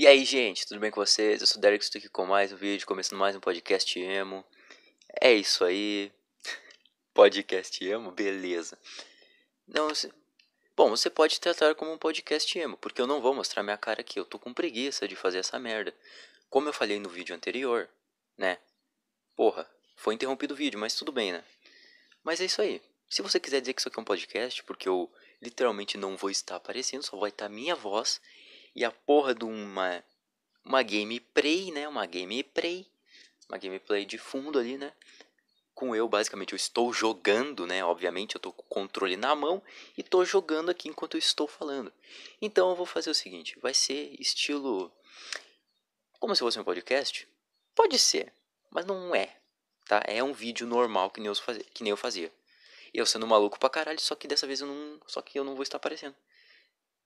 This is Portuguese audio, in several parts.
E aí, gente, tudo bem com vocês? Eu sou o Derek, estou aqui com mais um vídeo, começando mais um podcast emo. É isso aí. podcast emo? Beleza. Não, você... Bom, você pode tratar como um podcast emo, porque eu não vou mostrar minha cara aqui. Eu tô com preguiça de fazer essa merda. Como eu falei no vídeo anterior, né? Porra, foi interrompido o vídeo, mas tudo bem, né? Mas é isso aí. Se você quiser dizer que isso aqui é um podcast, porque eu literalmente não vou estar aparecendo, só vai estar minha voz e a porra de uma, uma gameplay, né? Uma gameplay. Uma gameplay de fundo ali, né? Com eu, basicamente, eu estou jogando, né? Obviamente, eu estou com o controle na mão e estou jogando aqui enquanto eu estou falando. Então, eu vou fazer o seguinte: vai ser estilo. Como se fosse um podcast? Pode ser, mas não é, tá? É um vídeo normal que nem eu fazia. Que nem eu fazia eu sendo maluco pra caralho, só que dessa vez eu não, só que eu não vou estar aparecendo,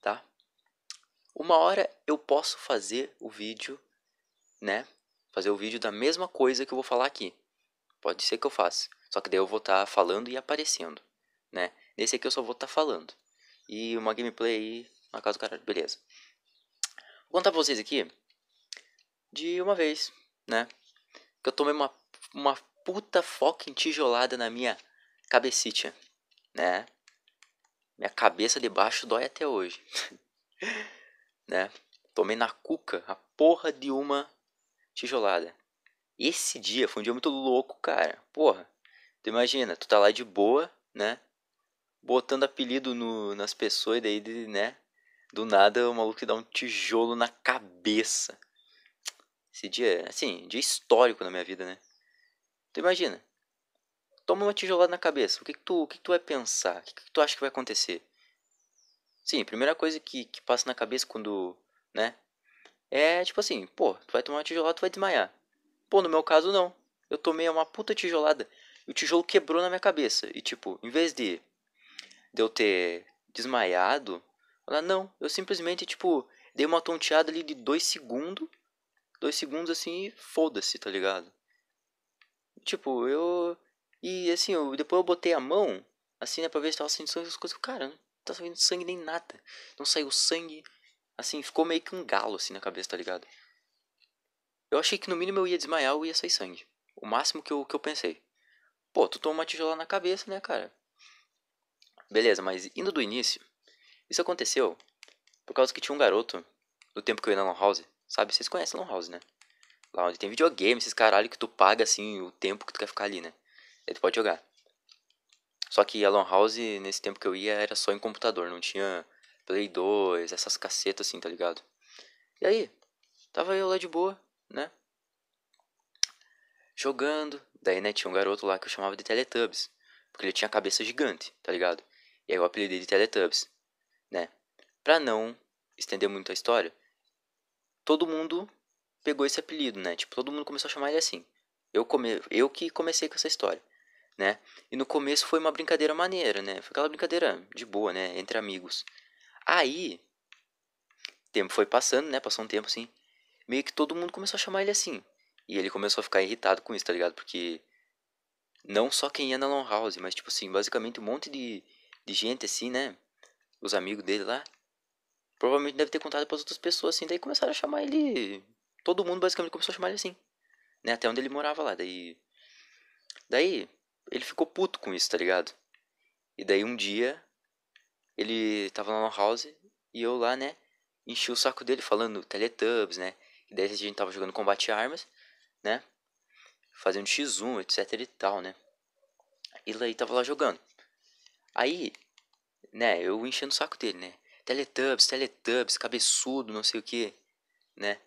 tá? Uma hora eu posso fazer o vídeo, né? Fazer o vídeo da mesma coisa que eu vou falar aqui. Pode ser que eu faça. Só que daí eu vou estar tá falando e aparecendo, né? Nesse aqui eu só vou estar tá falando. E uma gameplay na casa do caralho, beleza. Vou contar pra vocês aqui de uma vez, né? Que eu tomei uma, uma puta fucking tijolada na minha cabecita, né? Minha cabeça debaixo dói até hoje. né? Tomei na cuca a porra de uma tijolada. Esse dia foi um dia muito louco, cara. Porra, tu imagina, tu tá lá de boa, né? Botando apelido no, nas pessoas e daí, né? Do nada o maluco te dá um tijolo na cabeça. Esse dia, assim, dia histórico na minha vida, né? Tu imagina, toma uma tijolada na cabeça. O que, que tu, o que, que tu vai pensar? O que, que tu acha que vai acontecer? Sim, a primeira coisa que, que passa na cabeça quando, né? É tipo assim, pô, tu vai tomar uma tijolada, tu vai desmaiar. Pô, no meu caso não. Eu tomei uma puta tijolada. E o tijolo quebrou na minha cabeça. E tipo, em vez de, de eu ter desmaiado, ela não. Eu simplesmente, tipo, dei uma tonteada ali de dois segundos. Dois segundos assim e foda-se, tá ligado? Tipo, eu. E assim, eu, depois eu botei a mão, assim, né, pra ver se tava sentindo as coisas. Cara, tá saindo sangue nem nada. Não saiu sangue. Assim, ficou meio que um galo assim na cabeça, tá ligado? Eu achei que no mínimo eu ia desmaiar ou ia sair sangue. O máximo que eu, que eu pensei. Pô, tu toma uma tijola na cabeça, né, cara? Beleza, mas indo do início, isso aconteceu por causa que tinha um garoto no tempo que eu ia na Lan House, sabe? Vocês conhecem Lan House, né? Lá onde tem videogame, esses caralho que tu paga assim o tempo que tu quer ficar ali, né? Aí tu pode jogar. Só que a Lan House, nesse tempo que eu ia, era só em computador, não tinha Play 2, essas cacetas assim, tá ligado? E aí, tava eu lá de boa, né? Jogando. Daí, né, tinha um garoto lá que eu chamava de Teletubbies. Porque ele tinha cabeça gigante, tá ligado? E aí eu apelidei de Teletubbies, né? Pra não estender muito a história, todo mundo pegou esse apelido, né? Tipo, todo mundo começou a chamar ele assim. Eu, come... eu que comecei com essa história né? E no começo foi uma brincadeira maneira, né? Foi aquela brincadeira de boa, né? Entre amigos. Aí, tempo foi passando, né? Passou um tempo assim. Meio que todo mundo começou a chamar ele assim. E ele começou a ficar irritado com isso, tá ligado? Porque não só quem ia na Long House, mas tipo assim, basicamente um monte de, de gente assim, né? Os amigos dele lá. Provavelmente deve ter contado para outras pessoas assim. Daí começaram a chamar ele. Todo mundo basicamente começou a chamar ele assim. Né? Até onde ele morava lá. Daí. Daí, ele ficou puto com isso, tá ligado? E daí um dia ele tava lá no house e eu lá, né, enchi o saco dele falando Teletubbies, né? E daí a gente tava jogando combate armas, né? Fazendo X1, etc e tal, né? E daí tava lá jogando. Aí, né, eu enchendo o saco dele, né? Teletubbies, Teletubbies, cabeçudo, não sei o que, né?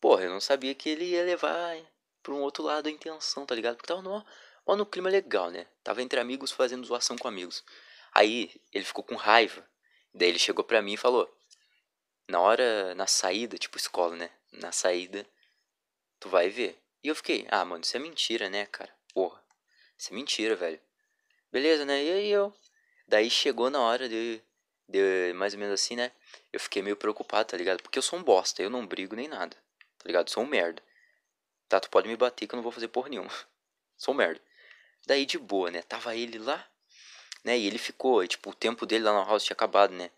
Porra, eu não sabia que ele ia levar pra um outro lado a intenção, tá ligado? Porque tava no Ó, no clima é legal, né? Tava entre amigos fazendo zoação com amigos. Aí ele ficou com raiva. Daí ele chegou pra mim e falou: Na hora, na saída, tipo escola, né? Na saída, tu vai ver. E eu fiquei: Ah, mano, isso é mentira, né, cara? Porra, isso é mentira, velho. Beleza, né? E aí eu. Daí chegou na hora de, de. Mais ou menos assim, né? Eu fiquei meio preocupado, tá ligado? Porque eu sou um bosta, eu não brigo nem nada, tá ligado? Sou um merda. Tá, tu pode me bater que eu não vou fazer porra nenhuma. Sou um merda. Daí de boa, né? Tava ele lá, né? E ele ficou, tipo, o tempo dele lá no house tinha acabado, né?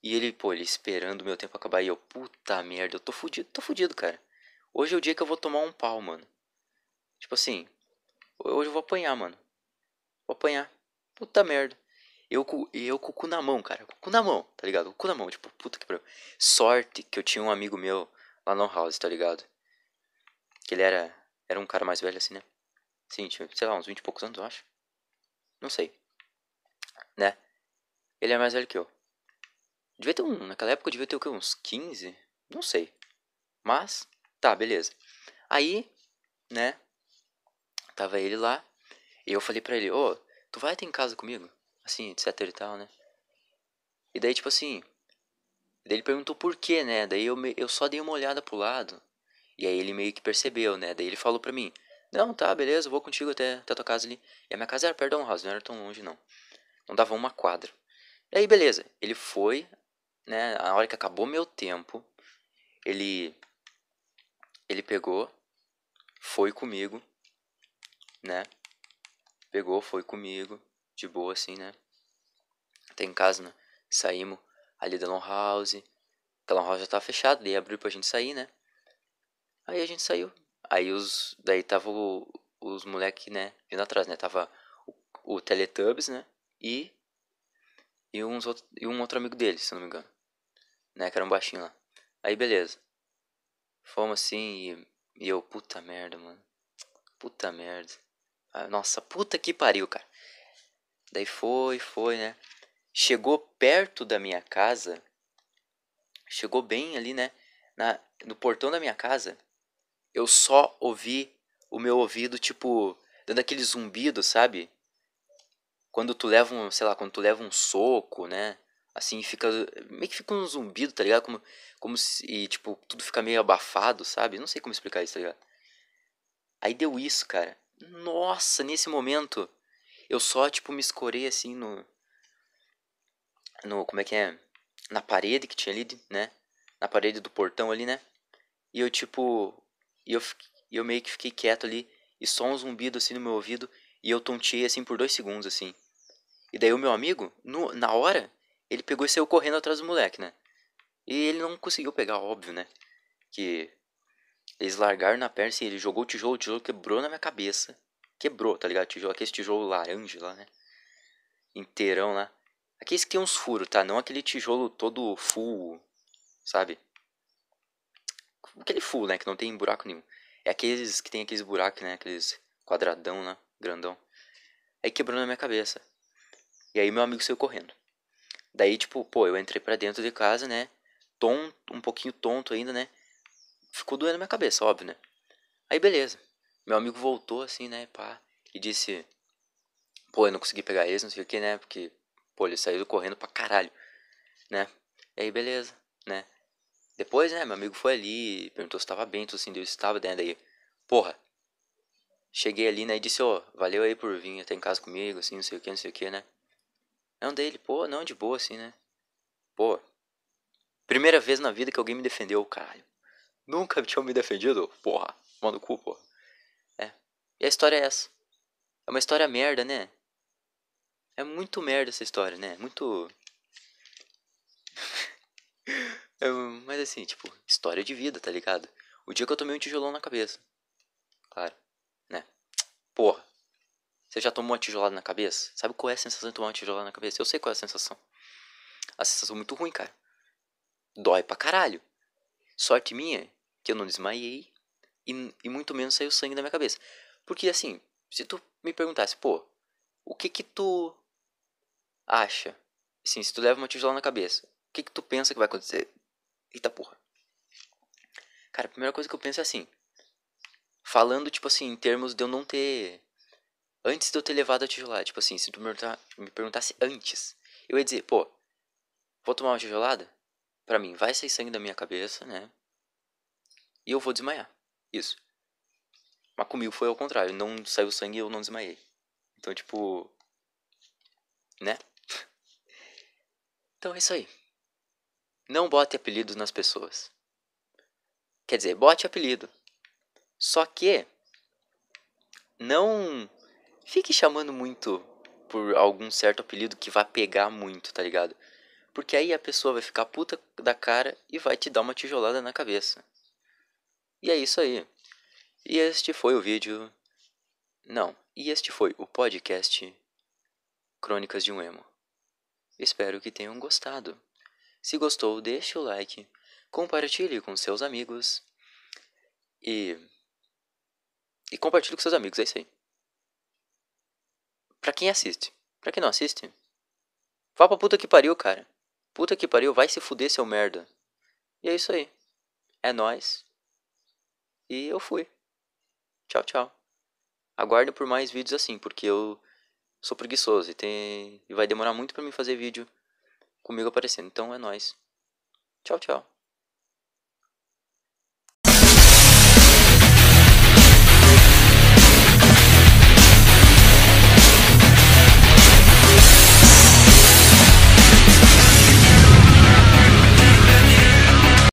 E ele, pô, ele esperando o meu tempo acabar. E eu, puta merda, eu tô fudido, tô fudido, cara. Hoje é o dia que eu vou tomar um pau, mano. Tipo assim, hoje eu vou apanhar, mano. Vou apanhar. Puta merda. Eu, eu com o cu na mão, cara. Com o cu na mão, tá ligado? Com o cu na mão, tipo, puta que pariu. Sorte que eu tinha um amigo meu lá no house, tá ligado? Que ele era, era um cara mais velho assim, né? Sim, tinha, sei lá, uns 20 e poucos anos, eu acho. Não sei. Né? Ele é mais velho que eu. Devia ter um. Naquela época devia ter o quê? Uns 15? Não sei. Mas, tá, beleza. Aí, né? Tava ele lá. E eu falei pra ele, ô, tu vai ter em casa comigo? Assim, etc e tal, né? E daí, tipo assim. Daí ele perguntou por quê, né? Daí eu, me, eu só dei uma olhada pro lado. E aí ele meio que percebeu, né? Daí ele falou pra mim, não, tá, beleza, vou contigo até, até tua casa ali. E a minha casa era perto da One House, não era tão longe, não. Não dava uma quadra. E aí, beleza, ele foi, né, a hora que acabou meu tempo, ele, ele pegou, foi comigo, né, pegou, foi comigo, de boa assim, né. Até em casa, né, saímos ali da Long House, A Long House já tava fechada, daí abriu pra gente sair, né. Aí a gente saiu, Aí os. Daí tava o, os moleques, né? Vindo atrás, né? Tava o, o Teletubbies, né? E. E, uns outro, e um outro amigo dele, se não me engano. Né? Que era um baixinho lá. Aí beleza. Fomos assim e, e eu, puta merda, mano. Puta merda. Ah, nossa, puta que pariu, cara. Daí foi, foi, né? Chegou perto da minha casa. Chegou bem ali, né? Na, no portão da minha casa eu só ouvi o meu ouvido, tipo, dando aquele zumbido, sabe? Quando tu leva um, sei lá, quando tu leva um soco, né? Assim, fica. Meio que fica um zumbido, tá ligado? Como, como se. E, tipo, tudo fica meio abafado, sabe? Não sei como explicar isso, tá ligado? Aí deu isso, cara. Nossa, nesse momento. Eu só, tipo, me escorei assim no. No. Como é que é? Na parede que tinha ali, né? Na parede do portão ali, né? E eu, tipo, e eu, eu meio que fiquei quieto ali, e só um zumbido assim no meu ouvido, e eu tonteei assim por dois segundos, assim. E daí o meu amigo, no, na hora, ele pegou e saiu correndo atrás do moleque, né? E ele não conseguiu pegar, óbvio, né? Que eles largaram na perna, assim, ele jogou o tijolo, o tijolo quebrou na minha cabeça. Quebrou, tá ligado? Tijolo, aquele tijolo laranja lá, né? Inteirão lá. Aqueles que tem uns furos, tá? Não aquele tijolo todo full, sabe? Aquele full, né? Que não tem buraco nenhum. É aqueles que tem aqueles buracos, né? Aqueles quadradão, né? Grandão. Aí quebrou na minha cabeça. E aí meu amigo saiu correndo. Daí, tipo, pô, eu entrei para dentro de casa, né? Tonto, um pouquinho tonto ainda, né? Ficou doendo na minha cabeça, óbvio, né? Aí beleza. Meu amigo voltou assim, né, pá, e disse: Pô, eu não consegui pegar eles, não sei o que, né? Porque, pô, ele saiu correndo pra caralho, né? E aí beleza, né? Depois, né, meu amigo foi ali, perguntou se estava bem, tudo assim, eu estava, dentro né, daí, porra, cheguei ali, né, e disse, ó, oh, valeu aí por vir até em casa comigo, assim, não sei o que, não sei o que, né. Não, dele, pô, não, de boa, assim, né. Pô, primeira vez na vida que alguém me defendeu, caralho. Nunca tinham me defendido, porra, mano cu, porra. É, e a história é essa. É uma história merda, né. É muito merda essa história, né, muito mas assim, tipo, história de vida, tá ligado? O dia que eu tomei um tijolão na cabeça. Claro, né? Porra. Você já tomou uma tijolada na cabeça? Sabe qual é a sensação de tomar uma tijolada na cabeça? Eu sei qual é a sensação. A sensação é muito ruim, cara. Dói pra caralho. Sorte minha que eu não desmaiei e, e muito menos saiu sangue da minha cabeça. Porque assim, se tu me perguntasse, pô, o que que tu acha? Assim, se tu leva uma tijolada na cabeça, o que que tu pensa que vai acontecer? Eita porra. Cara, a primeira coisa que eu penso é assim. Falando, tipo assim, em termos de eu não ter. Antes de eu ter levado a tijolada, tipo assim, se tu me perguntasse antes, eu ia dizer, pô, vou tomar uma tijolada? Pra mim, vai sair sangue da minha cabeça, né? E eu vou desmaiar. Isso. Mas comigo foi ao contrário. Não saiu sangue e eu não desmaiei. Então, tipo. Né? Então é isso aí. Não bote apelidos nas pessoas. Quer dizer, bote apelido. Só que não fique chamando muito por algum certo apelido que vá pegar muito, tá ligado? Porque aí a pessoa vai ficar puta da cara e vai te dar uma tijolada na cabeça. E é isso aí. E este foi o vídeo. Não, e este foi o podcast Crônicas de um Emo. Espero que tenham gostado. Se gostou, deixe o like, compartilhe com seus amigos e. E compartilhe com seus amigos, é isso aí. Pra quem assiste. Pra quem não assiste, vá pra puta que pariu, cara. Puta que pariu, vai se fuder, seu merda. E é isso aí. É nós. E eu fui. Tchau, tchau. Aguardo por mais vídeos assim, porque eu sou preguiçoso e tem e vai demorar muito para mim fazer vídeo comigo aparecendo. Então é nóis. Tchau, tchau.